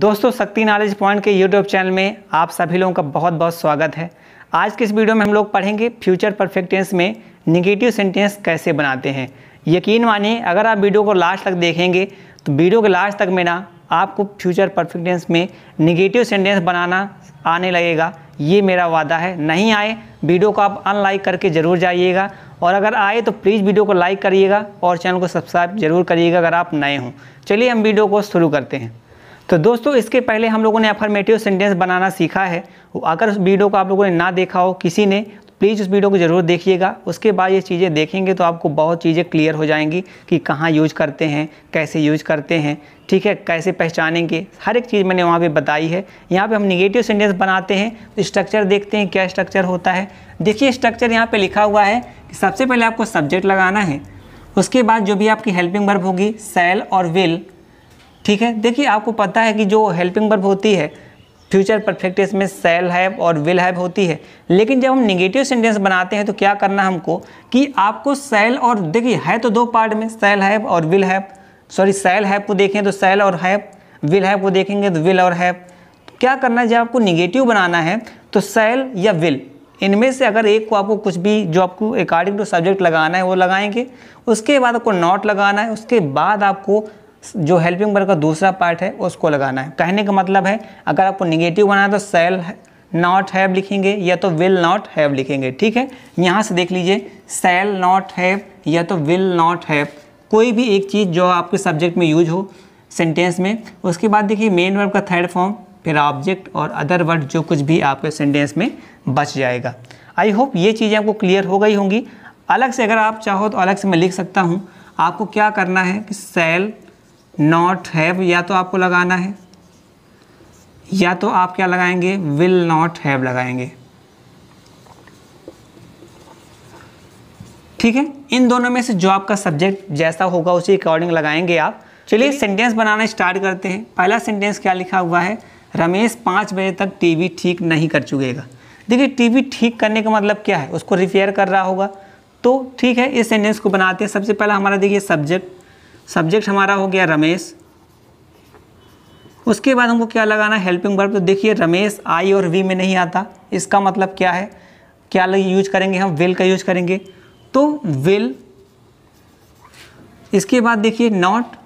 दोस्तों Shakti knowledge point के YouTube channel में आप सभी लोगों का बहुत बहुत स्वागत है आज के इस वीडियो में हम लोग पढ़ेंगे फ्यूचर परफेक्ट टेंस में निगेटिव सेंटेंस कैसे बनाते हैं यकीन मानिए अगर आप वीडियो को लास्ट तक देखेंगे तो वीडियो के लास्ट तक में ना आपको फ्यूचर परफेक्ट टेंस में निगेटिव सेंटेंस बनाना आने लगेगा ये मेरा वादा है नहीं आए वीडियो को आप अनलाइक करके ज़रूर जाइएगा और अगर आए तो प्लीज़ वीडियो को लाइक करिएगा और चैनल को सब्सक्राइब जरूर करिएगा अगर आप नए हों चलिए हम वीडियो को शुरू करते हैं तो दोस्तों इसके पहले हम लोगों ने अफर्मेटिव सेंटेंस बनाना सीखा है अगर उस वीडियो को आप लोगों ने ना देखा हो किसी ने प्लीज़ तो उस वीडियो को ज़रूर देखिएगा उसके बाद ये चीज़ें देखेंगे तो आपको बहुत चीज़ें क्लियर हो जाएंगी कि कहाँ यूज़ करते हैं कैसे यूज़ करते हैं ठीक है कैसे पहचानेंगे हर एक चीज़ मैंने वहाँ पे बताई है यहाँ पे हम निगेटिव सेंटेंस बनाते हैं तो स्ट्रक्चर देखते हैं क्या स्ट्रक्चर होता है देखिए स्ट्रक्चर यहाँ पर लिखा हुआ है कि सबसे पहले आपको सब्जेक्ट लगाना है उसके बाद जो भी आपकी हेल्पिंग वर्ब होगी सेल और विल ठीक है देखिए आपको पता है कि जो हेल्पिंग वर्ब होती है फ्यूचर परफेक्ट इसमें सेल हैव और विल हैव होती है लेकिन जब हम निगेटिव सेंटेंस बनाते हैं तो क्या करना हमको कि आपको सेल और देखिए है तो दो पार्ट में सेल हैव और will have sorry shall have को देखें तो सेल और हैव विल हैव को देखेंगे तो विल और हैव तो क्या करना है जब आपको निगेटिव बनाना है तो सेल या विल इनमें से अगर एक को आपको कुछ भी जो आपको अकॉर्डिंग टू सब्जेक्ट लगाना है वो लगाएंगे उसके बाद आपको नॉट लगाना है उसके बाद आपको जो हेल्पिंग वर्ब का दूसरा पार्ट है उसको लगाना है कहने का मतलब है अगर आपको निगेटिव बनाना तो सेल नॉट हैव लिखेंगे या तो विल नॉट हैव लिखेंगे ठीक है यहाँ से देख लीजिए सेल नॉट हैव या तो विल नॉट हैव कोई भी एक चीज़ जो आपके सब्जेक्ट में यूज हो सेंटेंस में उसके बाद देखिए मेन वर्ब का थर्ड फॉर्म फिर ऑब्जेक्ट और अदर वर्ड जो कुछ भी आपके सेंटेंस में बच जाएगा आई होप ये चीज़ें आपको क्लियर हो गई होंगी अलग से अगर आप चाहो तो अलग से मैं लिख सकता हूँ आपको क्या करना है कि सेल नॉट हैव या तो आपको लगाना है या तो आप क्या लगाएंगे विल नॉट हैव लगाएंगे ठीक है इन दोनों में से जो आपका सब्जेक्ट जैसा होगा उसी अकॉर्डिंग लगाएंगे आप चलिए सेंटेंस बनाना स्टार्ट करते हैं पहला सेंटेंस क्या लिखा हुआ है रमेश पाँच बजे तक टीवी ठीक नहीं कर चुकेगा देखिए टीवी ठीक करने का मतलब क्या है उसको रिपेयर कर रहा होगा तो ठीक है इस सेंटेंस को बनाते हैं सबसे पहला हमारा देखिए सब्जेक्ट सब्जेक्ट हमारा हो गया रमेश उसके बाद हमको क्या लगाना है हेल्पिंग वर्ब तो देखिए रमेश आई और वी में नहीं आता इसका मतलब क्या है क्या यूज करेंगे हम विल का यूज करेंगे तो विल इसके बाद देखिए नॉट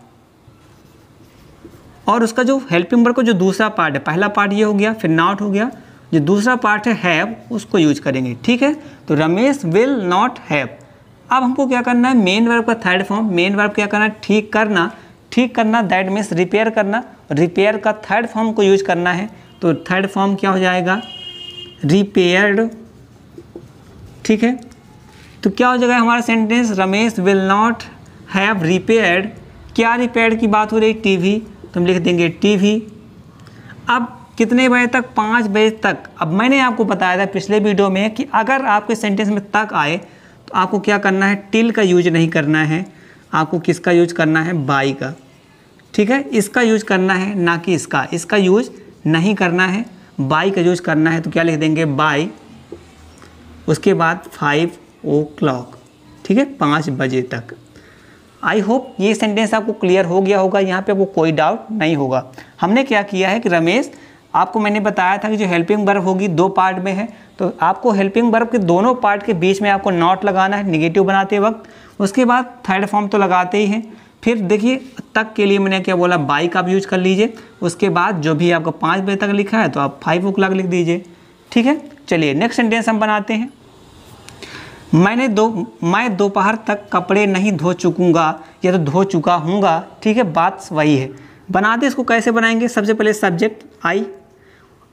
और उसका जो हेल्पिंग वर्ब का जो दूसरा पार्ट है पहला पार्ट ये हो गया फिर नॉट हो गया जो दूसरा पार्ट है हैव उसको यूज करेंगे ठीक है तो रमेश विल नॉट हैव अब हमको क्या करना है मेन वर्ब का थर्ड फॉर्म मेन वर्ब क्या करना है ठीक करना ठीक करना दैट मीन्स रिपेयर करना रिपेयर का थर्ड फॉर्म को यूज करना है तो थर्ड फॉर्म क्या हो जाएगा रिपेयर्ड ठीक है तो क्या हो जाएगा हमारा sentence Ramesh will not have repaired क्या रिपेयर की बात हो रही टीवी तो हम लिख देंगे टीवी अब कितने बजे तक पाँच बजे तक अब मैंने आपको बताया था पिछले वीडियो में कि अगर आपके सेंटेंस में तक आए तो आपको क्या करना है टिल का यूज नहीं करना है आपको किसका यूज करना है बाई का ठीक है इसका यूज करना है ना कि इसका इसका यूज नहीं करना है बाई का यूज करना है तो क्या लिख देंगे बाई उसके बाद फाइव ओ क्लॉक ठीक है पाँच बजे तक आई होप ये सेंटेंस आपको क्लियर हो गया होगा यहाँ पे आपको कोई डाउट नहीं होगा हमने क्या किया है कि रमेश आपको मैंने बताया था कि जो हेल्पिंग बर्ब होगी दो पार्ट में है तो आपको हेल्पिंग बर्ब के दोनों पार्ट के बीच में आपको नॉट लगाना है निगेटिव बनाते वक्त उसके बाद थर्ड फॉर्म तो लगाते ही हैं फिर देखिए तक के लिए मैंने क्या बोला बाइक आप यूज कर लीजिए उसके बाद जो भी आपको पाँच बजे तक लिखा है तो आप फाइव ओ क्लाक लिख दीजिए ठीक है चलिए नेक्स्ट सेंटेंस हम बनाते हैं मैंने दो मैं दोपहर तक कपड़े नहीं धो चुकूँगा या तो धो चुका हूँगा ठीक है बात वही है बनाते इसको कैसे बनाएंगे सबसे पहले सब्जेक्ट आई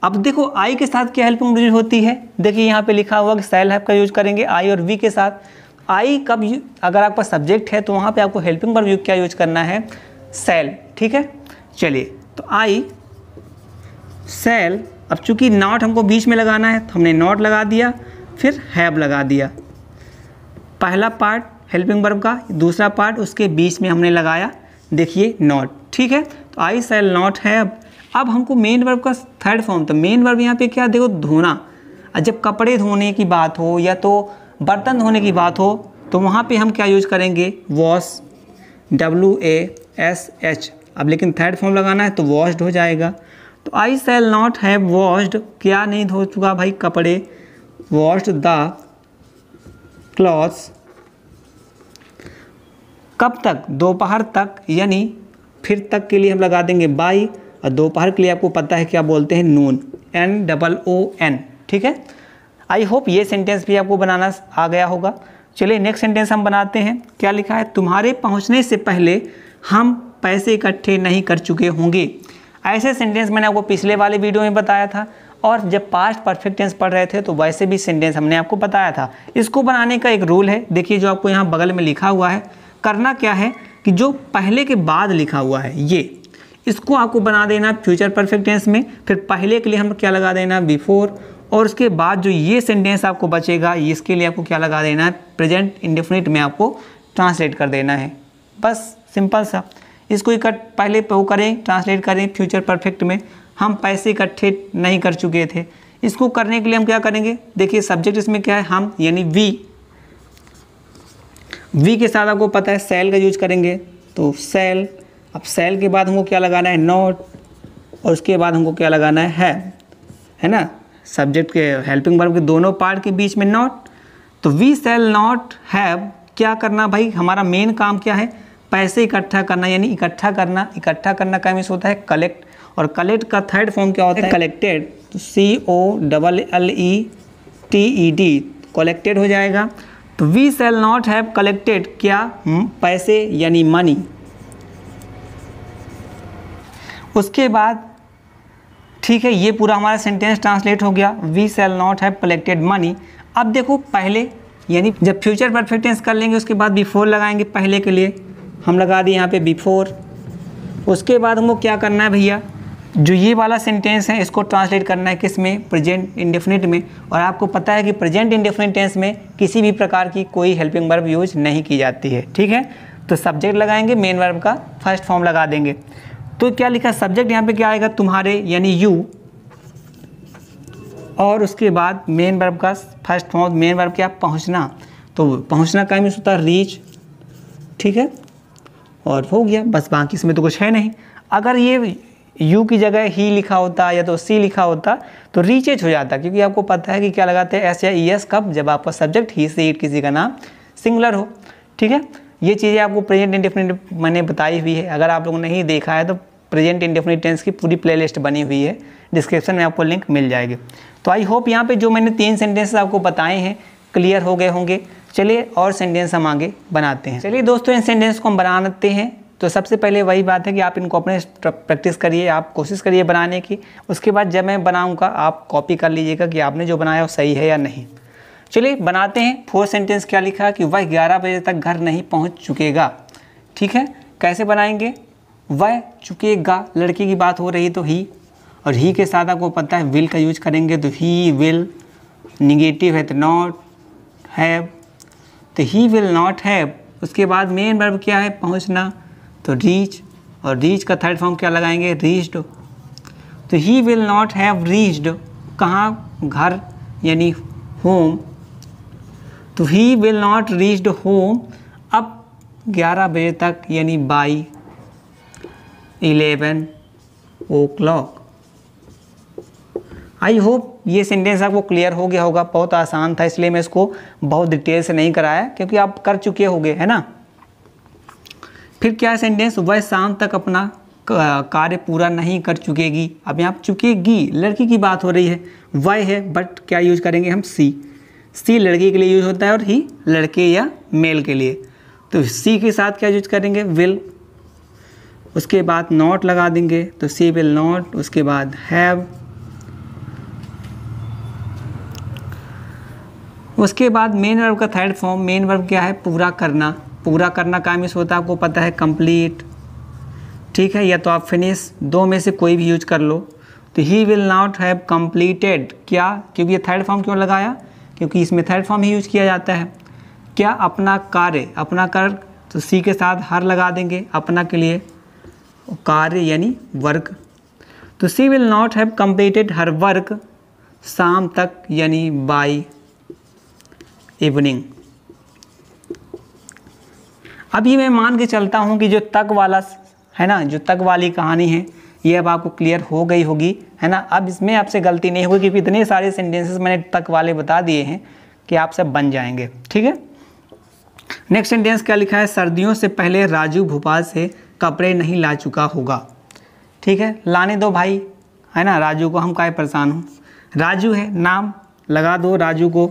अब देखो आई के साथ क्या हेल्पिंग यूज होती है देखिए यहाँ पे लिखा हुआ कि सेल हेल्प का यूज करेंगे आई और वी के साथ आई कब अगर आपका सब्जेक्ट है तो वहाँ पे आपको हेल्पिंग वर्ब यू क्या यूज करना है सेल ठीक है चलिए तो आई सेल अब चूंकि नॉट हमको बीच में लगाना है तो हमने नॉट लगा दिया फिर हैब लगा दिया पहला पार्ट हेल्पिंग वर्ब का दूसरा पार्ट उसके बीच में हमने लगाया देखिए नॉट ठीक है तो आई सेल नॉट है अब हमको मेन वर्ब का थर्ड फॉर्म तो मेन वर्ब यहाँ पे क्या देखो धोना जब कपड़े धोने की बात हो या तो बर्तन धोने की बात हो तो वहाँ पे हम क्या यूज़ करेंगे wash W A S H अब लेकिन थर्ड फॉर्म लगाना है तो वॉश्ड हो जाएगा तो I shall not have washed क्या नहीं धो चुका भाई कपड़े वॉश्ड द क्लॉथ्स कब तक दोपहर तक यानी फिर तक के लिए हम लगा देंगे बाई और दोपहर के लिए आपको पता है क्या बोलते हैं noon N double O N ठीक है आई होप ये सेंटेंस भी आपको बनाना आ गया होगा चलिए नेक्स्ट सेंटेंस हम बनाते हैं क्या लिखा है तुम्हारे पहुंचने से पहले हम पैसे इकट्ठे नहीं कर चुके होंगे ऐसे सेंटेंस मैंने आपको पिछले वाले वीडियो में बताया था और जब पास्ट परफेक्ट टेंस पढ़ रहे थे तो वैसे भी सेंटेंस हमने आपको बताया था इसको बनाने का एक रूल है देखिए जो आपको यहाँ बगल में लिखा हुआ है करना क्या है कि जो पहले के बाद लिखा हुआ है ये इसको आपको बना देना फ्यूचर परफेक्ट टेंस में फिर पहले के लिए हम क्या लगा देना बिफोर और उसके बाद जो ये सेंटेंस आपको बचेगा इसके लिए आपको क्या लगा देना है प्रेजेंट इंडेफिनिट में आपको ट्रांसलेट कर देना है बस सिंपल सा इसको इकट्ठ पहले वो करें ट्रांसलेट करें फ्यूचर परफेक्ट में हम पैसे इकट्ठे नहीं कर चुके थे इसको करने के लिए हम क्या करेंगे देखिए सब्जेक्ट इसमें क्या है हम यानी वी वी के साथ आपको पता है सेल का यूज करेंगे तो सेल अब सेल के बाद हमको क्या लगाना है नॉट और उसके बाद हमको क्या लगाना है है, है ना सब्जेक्ट के हेल्पिंग वर्ब के दोनों पार्ट के बीच में नॉट तो वी सेल नॉट हैव क्या करना भाई हमारा मेन काम क्या है पैसे इकट्ठा करना यानी इकट्ठा करना इकट्ठा करना का मिस होता है कलेक्ट और कलेक्ट का थर्ड फॉर्म क्या होता है collected C O double L E T E D collected हो जाएगा तो we shall not have collected क्या हम्म? पैसे यानी मनी उसके बाद ठीक है ये पूरा हमारा सेंटेंस ट्रांसलेट हो गया we shall not have collected money अब देखो पहले यानी जब फ्यूचर परफेक्टेंस कर लेंगे उसके बाद बिफोर लगाएंगे पहले के लिए हम लगा दिए यहाँ पे बिफोर उसके बाद हमको क्या करना है भैया जो ये वाला सेंटेंस है इसको ट्रांसलेट करना है किस में प्रेजेंट इंडेफिनिट में और आपको पता है कि प्रेजेंट इंडेफिनिट टेंस में किसी भी प्रकार की कोई हेल्पिंग वर्ब यूज नहीं की जाती है ठीक है तो सब्जेक्ट लगाएंगे मेन वर्ब का फर्स्ट फॉर्म लगा देंगे तो क्या लिखा सब्जेक्ट यहाँ पे क्या आएगा तुम्हारे यानी यू और उसके बाद मेन वर्ब का फर्स्ट फॉर्म मेन वर्ब क्या पहुँचना तो पहुँचना का मीन्स होता है रीच ठीक है और हो गया बस बाकी इसमें तो कुछ है नहीं अगर ये यू की जगह ही लिखा होता या तो सी लिखा होता तो रीचेज हो जाता क्योंकि आपको पता है कि क्या लगाते हैं एस या ई e एस कब जब आपका सब्जेक्ट ही से इट किसी का नाम सिंगुलर हो ठीक है ये चीज़ें आपको प्रेजेंट इंडेफिनिट मैंने बताई हुई है अगर आप लोगों ने नहीं देखा है तो प्रेजेंट इंडेफिनिट टेंस की पूरी प्लेलिस्ट बनी हुई है डिस्क्रिप्शन में आपको लिंक मिल जाएगी तो आई होप यहाँ पे जो मैंने तीन सेंटेंसेस आपको बताए हैं क्लियर हो गए होंगे चलिए और सेंटेंस हम आगे बनाते हैं चलिए दोस्तों इन सेंटेंस को हम बनाते हैं तो सबसे पहले वही बात है कि आप इनको अपने प्रैक्टिस करिए आप कोशिश करिए बनाने की उसके बाद जब मैं बनाऊँगा आप कॉपी कर लीजिएगा कि आपने जो बनाया वो सही है या नहीं चलिए बनाते हैं फोर सेंटेंस क्या लिखा कि वह ग्यारह बजे तक घर नहीं पहुँच चुकेगा ठीक है कैसे बनाएंगे वह चुकेगा लड़की की बात हो रही तो ही और ही के साथ आपको पता है विल का यूज करेंगे तो ही विल निगेटिव है तो नॉट हैव तो ही विल नॉट हैव उसके बाद मेन वर्ब क्या है पहुंचना तो रीच और रीच का थर्ड फॉर्म क्या लगाएंगे रीच्ड तो he will not have reached कहाँ घर यानी होम तो he will not reached home अब 11 बजे तक यानी by 11 o'clock I hope ये सेंटेंस आपको क्लियर हो गया होगा बहुत आसान था इसलिए मैं इसको बहुत डिटेल से नहीं कराया क्योंकि आप कर चुके होंगे है ना फिर क्या है सेंटेंस वह शाम तक अपना कार्य पूरा नहीं कर चुकेगी अब यहाँ चुकेगी लड़की की बात हो रही है वह है बट क्या यूज करेंगे हम सी सी लड़की के लिए यूज होता है और ही लड़के या मेल के लिए तो सी के साथ क्या यूज करेंगे विल उसके बाद नॉट लगा देंगे तो सी विल नॉट उसके बाद हैव उसके बाद मेन वर्ब का थर्ड फॉर्म मेन वर्ब क्या है पूरा करना पूरा करना काम इस होता है आपको पता है कंप्लीट ठीक है या तो आप फिनिश दो में से कोई भी यूज कर लो तो he will not have completed क्या क्योंकि ये थर्ड फॉर्म क्यों लगाया क्योंकि इसमें थर्ड फॉर्म ही यूज किया जाता है क्या अपना कार्य अपना कर तो सी के साथ हर लगा देंगे अपना के लिए कार्य यानी वर्क तो she will not have completed her work शाम तक यानी बाई इवनिंग अब ये मैं मान के चलता हूँ कि जो तक वाला है ना जो तक वाली कहानी है ये अब आपको क्लियर हो गई होगी है ना अब इसमें आपसे गलती नहीं होगी क्योंकि इतने सारे सेंटेंसेस मैंने तक वाले बता दिए हैं कि आप सब बन जाएंगे ठीक है नेक्स्ट सेंटेंस क्या लिखा है सर्दियों से पहले राजू भोपाल से कपड़े नहीं ला चुका होगा ठीक है लाने दो भाई है ना राजू को हम काय परेशान हूँ राजू है नाम लगा दो राजू को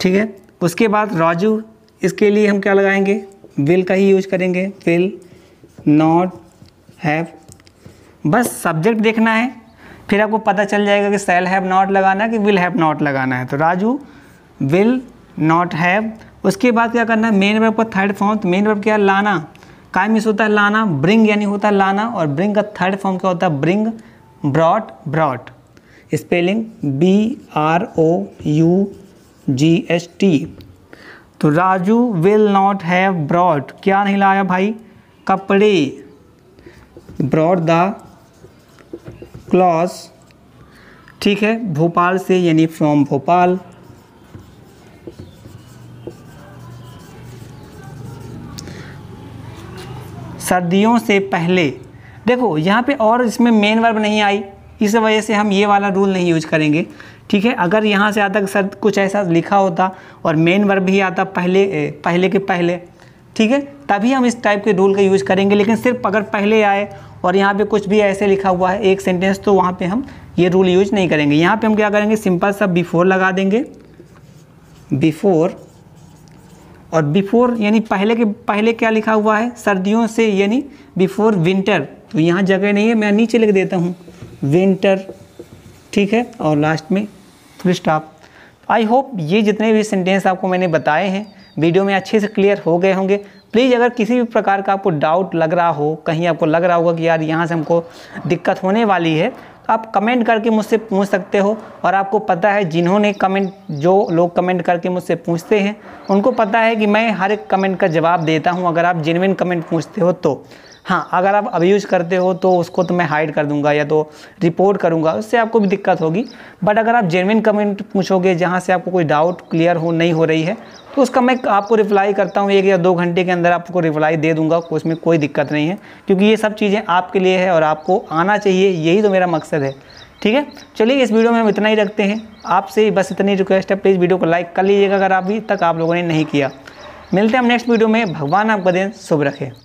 ठीक है उसके बाद राजू इसके लिए हम क्या लगाएंगे विल का ही यूज करेंगे विल नॉट हैव बस सब्जेक्ट देखना है फिर आपको पता चल जाएगा कि सेल हैव नॉट लगाना है कि विल हैव नॉट लगाना है तो राजू विल नॉट हैव उसके बाद क्या करना है मेन वर्ब का थर्ड फॉर्म तो मेन वर्ब क्या लाना काय मिस होता है लाना ब्रिंग यानी होता है लाना और ब्रिंग का थर्ड फॉर्म क्या होता है bring brought brought spelling B R O U GST तो Raju will not have brought क्या नहीं लाया भाई कपड़े ब्रॉड द क्लॉस ठीक है भोपाल से यानी फ्रॉम भोपाल सर्दियों से पहले देखो यहाँ पे और इसमें मेन वर्ब नहीं आई इस वजह से हम ये वाला रूल नहीं यूज करेंगे ठीक है अगर यहाँ से आता सर कुछ ऐसा लिखा होता और मेन वर्ब भी आता पहले पहले के पहले ठीक है तभी हम इस टाइप के रूल का यूज करेंगे लेकिन सिर्फ अगर पहले आए और यहाँ पे कुछ भी ऐसे लिखा हुआ है एक सेंटेंस तो वहाँ पे हम ये रूल यूज नहीं करेंगे यहाँ पे हम क्या करेंगे सिंपल सा बिफोर लगा देंगे बिफोर और बिफोर यानी पहले के पहले क्या लिखा हुआ है सर्दियों से यानी बिफोर विंटर तो यहाँ जगह नहीं है मैं नीचे लिख देता हूँ विंटर ठीक है और लास्ट में फुल स्टॉप आई होप ये जितने भी सेंटेंस आपको मैंने बताए हैं वीडियो में अच्छे से क्लियर हो गए होंगे प्लीज़ अगर किसी भी प्रकार का आपको डाउट लग रहा हो कहीं आपको लग रहा होगा कि यार यहाँ से हमको दिक्कत होने वाली है तो आप कमेंट करके मुझसे पूछ सकते हो और आपको पता है जिन्होंने कमेंट जो लोग कमेंट करके मुझसे पूछते हैं उनको पता है कि मैं हर एक कमेंट का जवाब देता हूँ अगर आप जेनविन कमेंट पूछते हो तो हाँ अगर आप अब्यूज करते हो तो उसको तो मैं हाइड कर दूंगा या तो रिपोर्ट करूंगा उससे आपको भी दिक्कत होगी बट अगर आप जेनविन कमेंट पूछोगे जहाँ से आपको कोई डाउट क्लियर हो नहीं हो रही है तो उसका मैं आपको रिप्लाई करता हूँ एक या दो घंटे के अंदर आपको रिप्लाई दे दूंगा उसमें कोई दिक्कत नहीं है क्योंकि ये सब चीज़ें आपके लिए है और आपको आना चाहिए यही तो मेरा मकसद है ठीक है चलिए इस वीडियो में हम इतना ही रखते हैं आपसे बस इतनी रिक्वेस्ट है प्लीज़ वीडियो को लाइक कर लीजिएगा अगर अभी तक आप लोगों ने नहीं किया मिलते हैं हम नेक्स्ट वीडियो में भगवान आपका दिन शुभ रखें